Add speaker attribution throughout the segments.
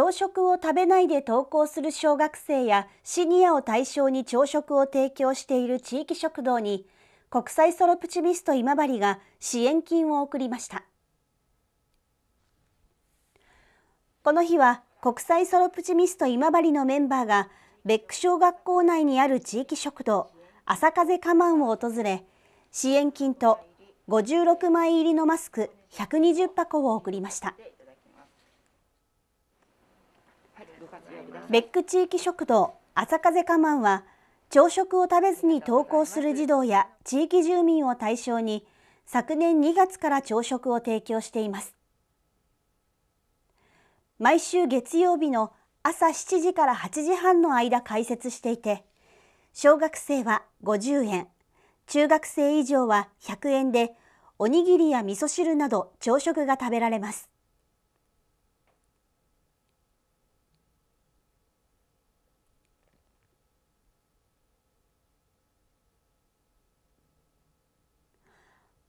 Speaker 1: 朝食を食べないで登校する小学生やシニアを対象に朝食を提供している地域食堂に国際ソロプチミスト今治が支援金を送りましたこの日は国際ソロプチミスト今治のメンバーが別府小学校内にある地域食堂朝風カマンを訪れ支援金と56枚入りのマスク120箱を送りました。別区地域食堂朝風カマンは朝食を食べずに登校する児童や地域住民を対象に昨年2月から朝食を提供しています毎週月曜日の朝7時から8時半の間開設していて小学生は50円中学生以上は100円でおにぎりや味噌汁など朝食が食べられます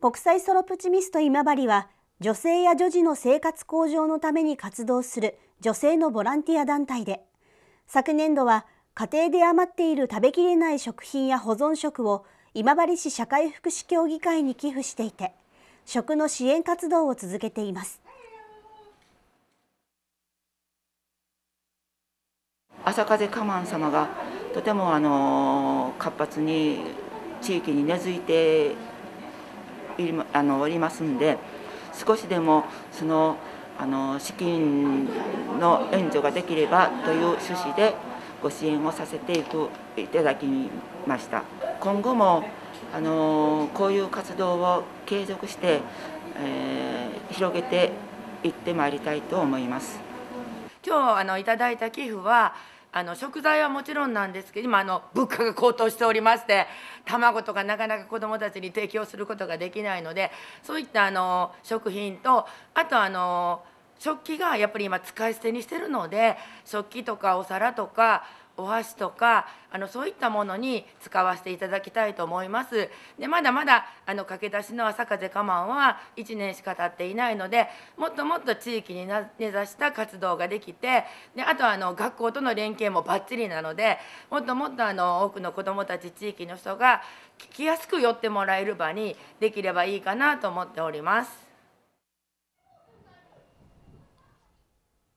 Speaker 1: 国際ソロプチミスト今治は女性や女児の生活向上のために活動する女性のボランティア団体で昨年度は家庭で余っている食べきれない食品や保存食を今治市社会福祉協議会に寄付していて食の支援活動を続けています
Speaker 2: 朝風カマン様がとてもあの活発に地域に根付いてあのおりますんで少しでもそのあの資金の援助ができればという趣旨でご支援をさせていくいただきました今後もあのこういう活動を継続して、えー、広げていってまいりたいと思います
Speaker 3: 今日あのいただいた寄付はあの食材はもちろんなんですけど今あの物価が高騰しておりまして卵とかなかなか子どもたちに提供することができないのでそういったあの食品とあとあの食器がやっぱり今使い捨てにしてるので食器とかお皿とかお箸とかあのそういったものに使わせていただきたいと思いますでまだまだあの駆け出しの朝風我慢は1年しか経っていないのでもっともっと地域に根ざした活動ができてであとはあの学校との連携もバッチリなのでもっともっとあの多くの子どもたち地域の人が聞きやすく寄ってもらえる場にできればいいかなと思っております。